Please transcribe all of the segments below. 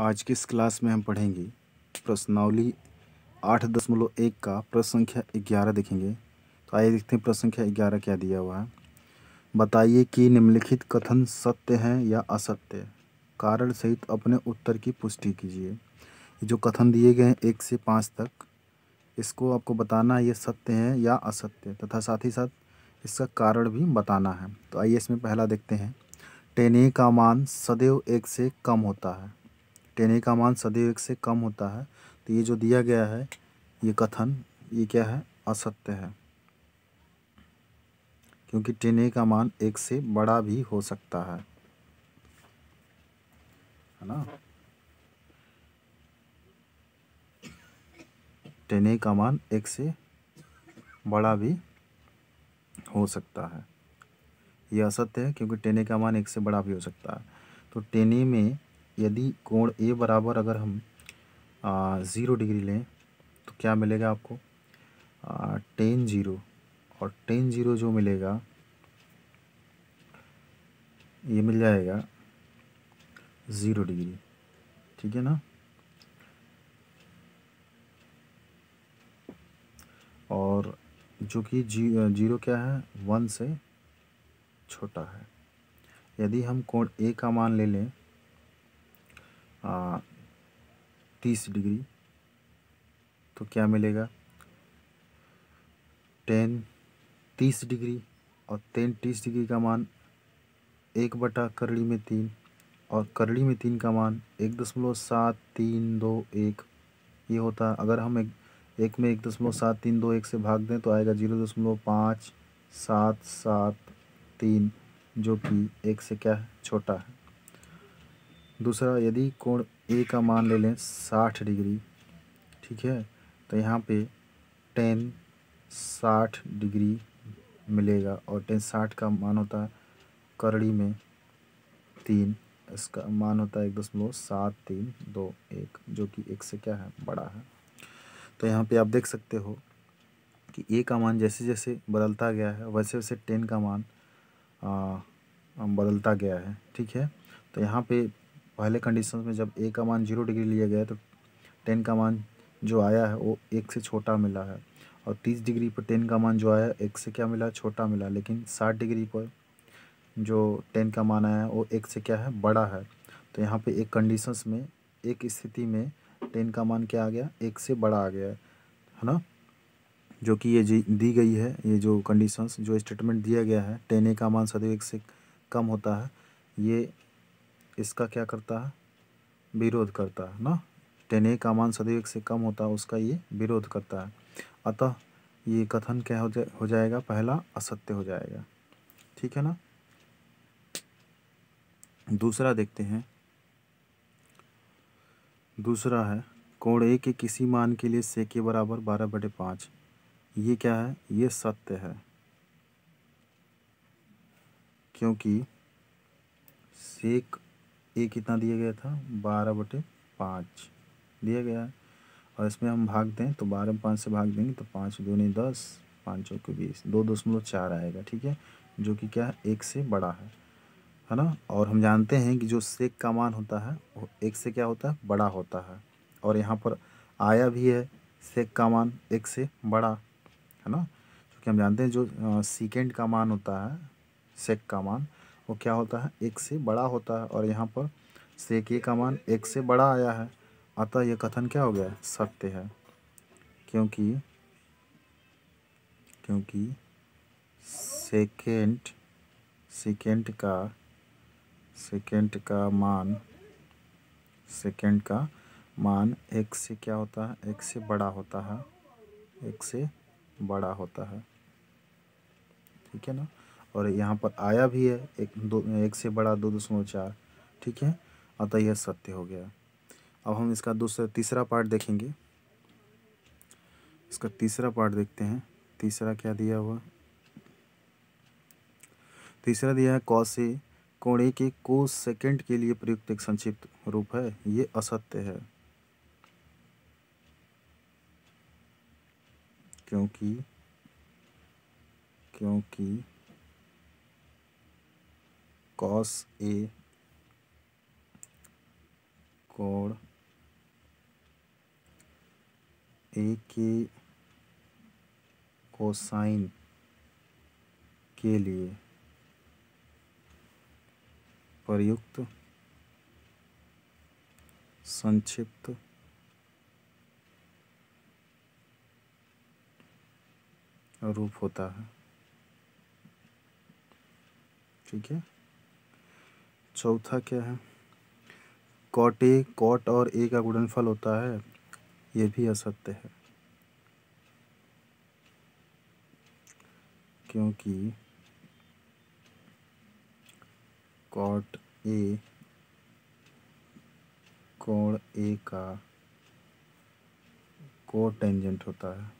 आज के इस क्लास में हम पढ़ेंगे प्रश्नावली आठ दशमलव एक का प्रश्न संख्या ग्यारह देखेंगे तो आइए देखते हैं प्रश्न संख्या ग्यारह क्या दिया हुआ है बताइए कि निम्नलिखित कथन सत्य है या असत्य कारण सहित अपने उत्तर की पुष्टि कीजिए जो कथन दिए गए हैं एक से पाँच तक इसको आपको बताना है ये सत्य है या असत्य तथा साथ ही साथ इसका कारण भी बताना है तो आइए इसमें पहला देखते हैं टेने का मान सदैव एक से कम होता है टेन ए का मान सदैव एक से कम होता है तो ये जो दिया गया है ये कथन ये क्या है असत्य है क्योंकि टेन ए का मान एक से बड़ा भी हो सकता है है ना टेन ए का मान एक से बड़ा भी हो सकता है यह असत्य है क्योंकि टेन ए का मान एक से बड़ा भी हो सकता है तो टेन ए में यदि कोण ए बराबर अगर हम ज़ीरो डिग्री लें तो क्या मिलेगा आपको टेन ज़ीरो और टेन ज़ीरो जो मिलेगा ये मिल जाएगा ज़ीरो डिग्री ठीक है ना और जो कि जी जीरो क्या है वन से छोटा है यदि हम कोण ए का मान ले लें तीस डिग्री तो क्या मिलेगा टेन तीस डिग्री और टेन तीस डिग्री का मान एक बटा करड़ी में तीन और करड़ी में तीन का मान एक दशमलव सात तीन दो एक ये होता अगर हम एक एक में एक दशमलव सात तीन दो एक से भाग दें तो आएगा जीरो दशमलव पाँच सात सात तीन जो कि एक से क्या है छोटा है दूसरा यदि कोण ए का मान ले लें साठ डिग्री ठीक है तो यहाँ पे टेन साठ डिग्री मिलेगा और टेन साठ का मान होता है करड़ी में तीन इसका मान होता है एक दशमलव सात तीन दो एक जो कि एक से क्या है बड़ा है तो यहाँ पे आप देख सकते हो कि ए का मान जैसे जैसे बदलता गया है वैसे वैसे टेन का मान आ, बदलता गया है ठीक है तो यहाँ पे पहले कंडीशन में जब ए का मान जीरो डिग्री लिया गया तो टेन का मान जो आया है वो एक से छोटा मिला है और तीस डिग्री पर टेन का मान जो आया एक से क्या मिला छोटा मिला लेकिन साठ डिग्री पर जो टेन का मान आया है वो एक से क्या है बड़ा है तो यहाँ पे एक कंडीशंस में एक स्थिति में टेन का मान क्या आ गया एक से बड़ा आ गया है ना जो कि ये दी गई है ये जो कंडीशंस जो स्टेटमेंट दिया गया है टेन ए का मान सदैव एक से कम होता है ये इसका क्या करता है विरोध करता है ना टेन ए का मान सदैव एक से कम होता है उसका ये विरोध करता है अतः ये कथन क्या हो, जा, हो जाएगा पहला असत्य हो जाएगा ठीक है ना दूसरा देखते हैं दूसरा है कोण ए के किसी मान के लिए से के बराबर बारह बटे पाँच ये क्या है ये सत्य है क्योंकि सेक ए कितना दिया गया था बारह बटे पाँच दिया गया है और इसमें हम भाग दें तो बारह पाँच से भाग देंगे तो पाँच दूनी दस पाँच चौके बीस दो दशमलव चार आएगा ठीक है जो कि क्या है एक से बड़ा है है ना और हम जानते हैं कि जो सेक का मान होता है वो एक से क्या होता है बड़ा होता है और यहाँ पर आया भी है सेक का मान एक से बड़ा है ना क्योंकि हम जानते हैं जो सिकेंड का मान होता है सेक का मान वो क्या होता है एक से बड़ा होता है और यहाँ पर से के का मान एक से बड़ा आया है अतः यह कथन क्या हो गया सत्य है क्योंकि क्योंकि सेकेंड सेकेंड का सेकेंड का मान सेकेंड का मान एक से क्या होता है एक से बड़ा होता है एक से बड़ा होता है ठीक है ना और यहाँ पर आया भी है एक दो एक से बड़ा दो दशमलव चार ठीक है अतः यह सत्य हो गया अब हम इसका दूसरा तीसरा पार्ट देखेंगे इसका तीसरा पार्ट देखते हैं तीसरा क्या दिया हुआ तीसरा दिया है कौ से कोणे के को सेकेंड के लिए प्रयुक्त एक संक्षिप्त रूप है ये असत्य है क्योंकि क्योंकि कॉस ए कोण ए के कोसाइन के लिए प्रयुक्त संक्षिप्त रूप होता है ठीक है चौथा क्या है कॉट ए कॉट और ए का गुणनफल होता है ये भी असत्य है क्योंकि कॉट ए कोण ए का को टेंजेंट होता है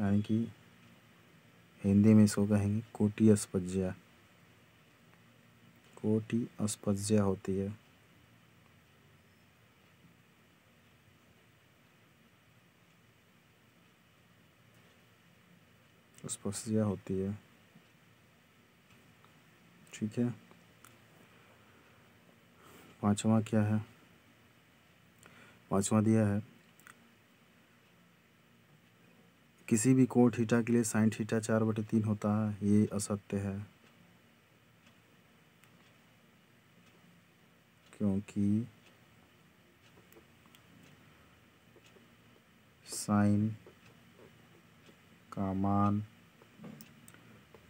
यानी कि हिंदी में इसको कहेंगे कोटियस पज्या कोटि अस्पज्या होती है अस्पज्या होती है ठीक है पांचवा क्या है पांचवा दिया है किसी भी कोट हीटा के लिए साइन हीटा चार बटे तीन होता है ये असत्य है क्योंकि साइन का मान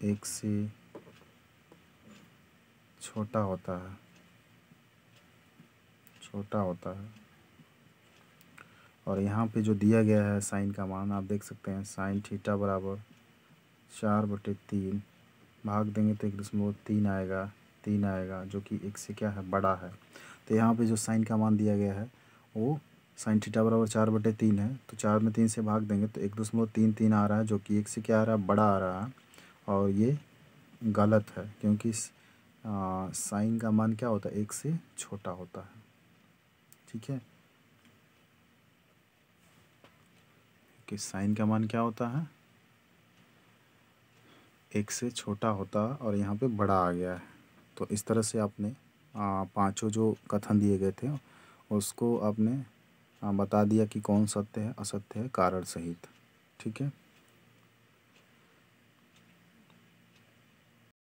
एक से छोटा होता है छोटा होता है और यहाँ पे जो दिया गया है साइन का मान आप देख सकते हैं साइन थीटा बराबर चार बटे तीन भाग देंगे तो एक दशमलव तीन आएगा तीन आएगा जो कि एक से क्या है बड़ा है तो यहाँ पे जो साइन का मान दिया गया है वो साइन थीटा बराबर चार बटे तीन है तो चार में तीन से भाग देंगे तो एक दशमलव तीन तीन आ रहा है जो कि एक से क्या आ रहा है बड़ा आ रहा है और ये गलत है क्योंकि साइन का मान क्या होता है एक से छोटा होता है ठीक है कि साइन का मान क्या होता है एक से छोटा होता और यहाँ पे बड़ा आ गया है तो इस तरह से आपने पाँचों जो कथन दिए गए थे उसको आपने बता दिया कि कौन सत्य है असत्य है कारण सहित ठीक है